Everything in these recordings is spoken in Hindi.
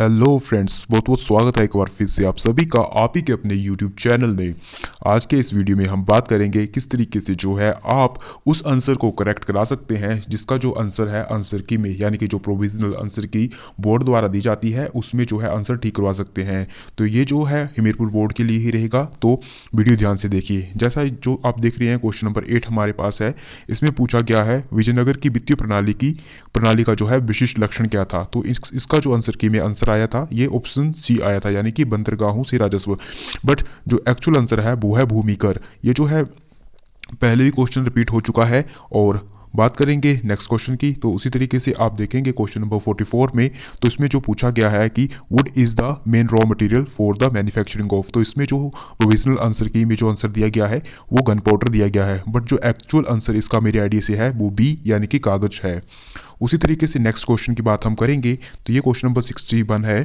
हेलो फ्रेंड्स बहुत बहुत स्वागत है एक बार फिर से आप सभी का आप ही के अपने यूट्यूब चैनल में आज के इस वीडियो में हम बात करेंगे किस तरीके से जो है आप उस आंसर को करेक्ट करा सकते हैं जिसका जो आंसर है आंसर की में यानी कि जो प्रोविजनल आंसर की बोर्ड द्वारा दी जाती है उसमें जो है आंसर ठीक करवा सकते हैं तो ये जो है हमीरपुर बोर्ड के लिए ही रहेगा तो वीडियो ध्यान से देखिए जैसा जो आप देख रहे हैं क्वेश्चन नंबर एट हमारे पास है इसमें पूछा गया है विजयनगर की वित्तीय प्रणाली की प्रणाली का जो है विशिष्ट लक्षण क्या था तो इसका जो आंसर की में आंसर आया था ये ऑप्शन सी आया था यानी कि बंदरगाहों से राजस्व बट जो एक्चुअल आंसर है वो है भूमि कर ये जो है पहले भी क्वेश्चन रिपीट हो चुका है और बात करेंगे नेक्स्ट क्वेश्चन की तो उसी तरीके से आप देखेंगे क्वेश्चन नंबर 44 में तो इसमें जो पूछा गया है कि wood is the main raw material for the manufacturing of तो इसमें जो प्रोविजनल आंसर की में जो आंसर दिया गया है वो गन पाउडर दिया गया है बट जो एक्चुअल आंसर इसका मेरे आइडिया से है वो बी यानी कि कागज़ है उसी तरीके से नेक्स्ट क्वेश्चन की बात हम करेंगे तो ये क्वेश्चन नंबर सिक्सटी है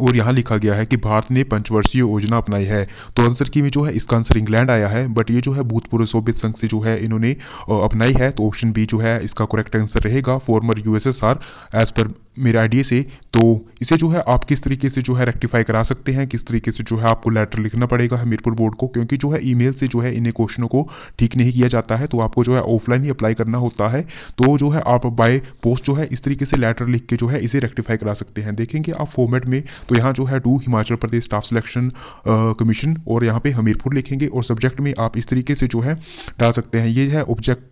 और यहाँ लिखा गया है कि भारत ने पंचवर्षीय योजना अपनाई है तो आंसर की में जो है इसका आंसर इंग्लैंड आया है बट ये जो है भूतपूर्व सोवियत संघ से जो है इन्होंने अपनाई है तो ऑप्शन बी जो है इसका करेक्ट आंसर रहेगा फॉर्मर यूएसएसआर एज पर मेरे आइडिया से तो इसे जो है आप किस तरीके से जो है रेक्टिफाई करा सकते हैं किस तरीके से जो है आपको लेटर लिखना पड़ेगा हमीरपुर बोर्ड को क्योंकि जो है ईमेल से जो है इन्हें क्वेश्चनों को ठीक नहीं किया जाता है तो आपको जो है ऑफलाइन ही अप्लाई करना होता है तो जो है आप बाय पोस्ट जो है इस तरीके से लेटर लिख के जो है इसे रेक्टिफाई करा सकते हैं देखेंगे आप फॉर्मेट में तो यहाँ जो है to Himachal Pradesh staff selection commission और यहाँ पर हमीरपुर लिखेंगे और सब्जेक्ट में आप इस तरीके से जो है डाल सकते हैं ये है ऑब्जेक्ट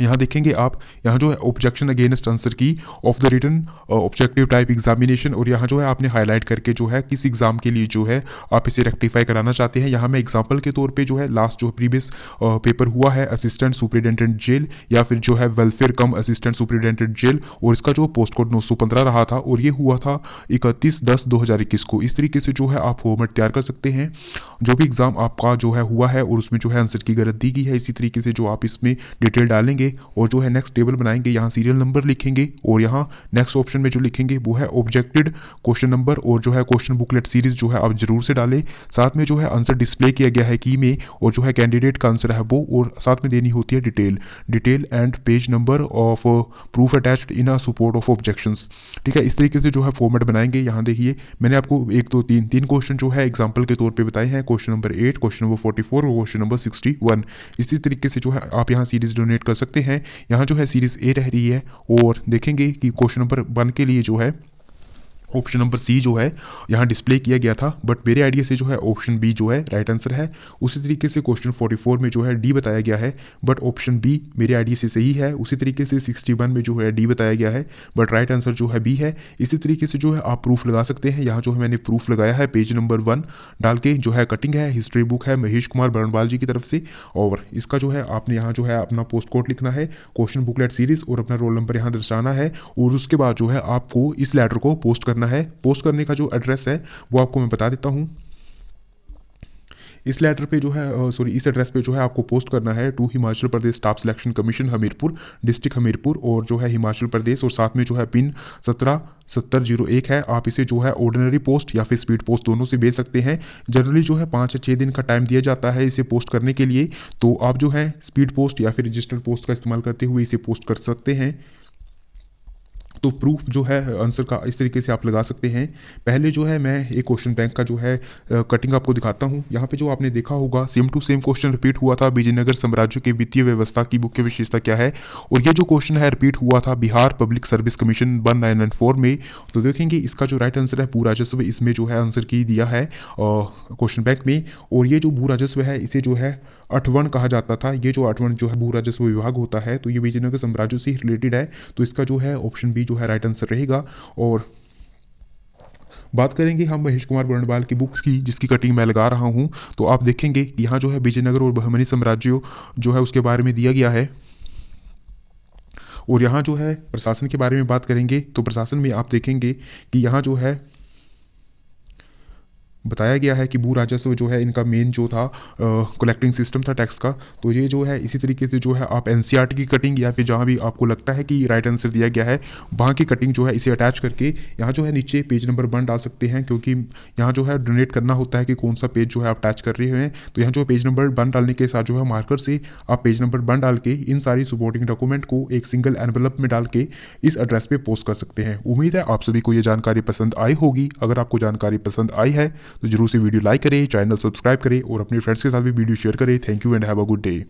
यहाँ देखेंगे आप यहाँ जो है objection against answer key of the written objective type examination और यहाँ जो है आपने हाईलाइट करके जो है किस एग्ज़ाम के लिए जो है आप इसे रेक्टिफाई कराना चाहते हैं यहाँ मैं एग्जाम्पल के तौर पे जो है लास्ट जो प्रीवियस पेपर uh, हुआ है असिस्टेंट सुप्रिटेंडेंट जेल या फिर जो है welfare cum assistant superintendent jail और इसका जो पोस्ट कोड नौ रहा था और ये हुआ था इकतीस दस दो को इस तरीके से जो है आप होमवर्क तैयार कर सकते हैं जो भी एग्ज़ाम आपका जो है हुआ है और उसमें जो है आंसर की गलत दी गई है इसी तरीके से जो आप इसमें डिटेल डालेंगे और जो है नेक्स्ट टेबल बनाएंगे यहाँ सीरियल नंबर लिखेंगे और यहाँ नेक्स्ट ऑप्शन में जो लिखेंगे वो है ऑब्जेक्टेड क्वेश्चन नंबर और जो है क्वेश्चन बुकलेट सीरीज जो है आप जरूर से डालें साथ में जो है आंसर डिस्प्ले किया गया है की में और जो है कैंडिडेट का आंसर है वो और साथ में देनी होती है detail detail and page number of proof attach in a support of objection ठीक है इस तरीके से जो है फॉर्मेट बनाएंगे यहाँ देखिए मैंने आपको एक दो तीन तीन क्वेश्चन जो है एग्जाम्पल के तौर पर बताए हैं question number eight question number forty four और क्वेश्चन नंबर सिक्सटी वन इसी तरीके से जो है आप यहाँ सीरीज डोनेट कर सकते सकते हैं यहाँ जो है सीरीज़ ए रह रही है और देखेंगे कि क्वेश्चन नंबर वन के लिए जो है ऑप्शन नंबर सी जो है यहाँ डिस्प्ले किया गया था बट मेरे आइडिया से जो है ऑप्शन बी जो है राइट आंसर है उसी तरीके से क्वेश्चन 44 में जो है डी बताया गया है बट ऑप्शन बी मेरे आइडिया से सही है उसी तरीके से 61 में जो है डी बताया गया है बट राइट आंसर जो है बी है इसी तरीके से जो है आप प्रूफ लगा सकते हैं यहाँ जो है मैंने प्रूफ लगाया है पेज नंबर वन डाल के जो है कटिंग है हिस्ट्री बुक है महेश कुमार बरणवाल जी की तरफ से और इसका जो है आपने यहाँ जो है अपना पोस्ट कोड लिखना है क्वेश्चन बुकलेट सीरीज और अपना रोल नंबर यहाँ दर्शाना है और उसके बाद जो है आपको इस लेटर को पोस्ट करना है पोस्ट करने का जो एड्रेस है वो आपको मैं बता देता हूँ इस लेटर पे जो है सॉरी इस एड्रेस पे जो है आपको पोस्ट करना है to Himachal Pradesh staff selection commission Hamirpur district Hamirpur और जो है हिमाचल प्रदेश और साथ में जो है पिन सत्रह सत्तर जीरो एक है आप इसे जो है ऑर्डिनरी पोस्ट या फिर स्पीड पोस्ट दोनों से भेज सकते हैं जनरली जो है पाँच या छः दिन का टाइम दिया जाता है इसे पोस्ट करने के लिए तो आप जो है स्पीड पोस्ट या फिर रजिस्टर्ड पोस्ट का इस्तेमाल करते हुए इसे पोस्ट कर सकते हैं तो प्रूफ जो है आंसर का इस तरीके से आप लगा सकते हैं पहले जो है मैं एक क्वेश्चन बैंक का जो है कटिंग आपको दिखाता हूँ यहाँ पे जो आपने देखा होगा same to same question repeat हुआ था विजयनगर साम्राज्य की वित्तीय व्यवस्था की मुख्य विशेषता क्या है और ये जो क्वेश्चन है रिपीट हुआ था Bihar public service commission one nine nine four में तो देखेंगे इसका जो राइट आंसर है भू राजस्व इसमें जो है आंसर की दिया है क्वेश्चन बैंक में और ये जो भू राजस्व है इसे जो है अठवन कहा जाता था ये जो अठवन जो है भू राजस्व विभाग होता है तो ये विजयनगर साम्राज्य से रिलेटेड है तो इसका जो है ऑप्शन बी जो है राइट आंसर रहेगा और बात करेंगे हम महेश कुमार वर्णवाल की बुक्स की जिसकी कटिंग मैं लगा रहा हूँ तो आप देखेंगे यहाँ जो है विजयनगर और बहमनी साम्राज्य जो है उसके बारे में दिया गया है और यहाँ जो है प्रशासन के बारे में बात करेंगे तो प्रशासन में आप देखेंगे कि यहाँ जो है बताया गया है कि भू राजस्व जो है इनका मेन जो था कलेक्टिंग सिस्टम था टैक्स का तो ये जो है इसी तरीके से जो है आप एन e की कटिंग या फिर जहाँ भी आपको लगता है कि राइट आंसर दिया गया है वहाँ की कटिंग जो है इसे अटैच करके यहाँ जो है नीचे पेज नंबर वन डाल सकते हैं क्योंकि यहाँ जो है डोनेट करना होता है कि कौन सा पेज जो है आप अटैच कर रहे हैं तो यहाँ जो पेज नंबर वन डालने के साथ जो है मार्कर से आप पेज नंबर वन डाल के इन सारी सपोर्टिंग डॉक्यूमेंट को एक सिंगल एनवलप में डाल के इस एड्रेस पे पोस्ट कर सकते हैं उम्मीद है आप सभी को ये जानकारी पसंद आई होगी अगर आपको जानकारी पसंद आई है तो जरूर से वीडियो लाइक करें चैनल सब्सक्राइब करें और अपने फ्रेंड्स के साथ भी वीडियो शेयर करें thank you and have a good day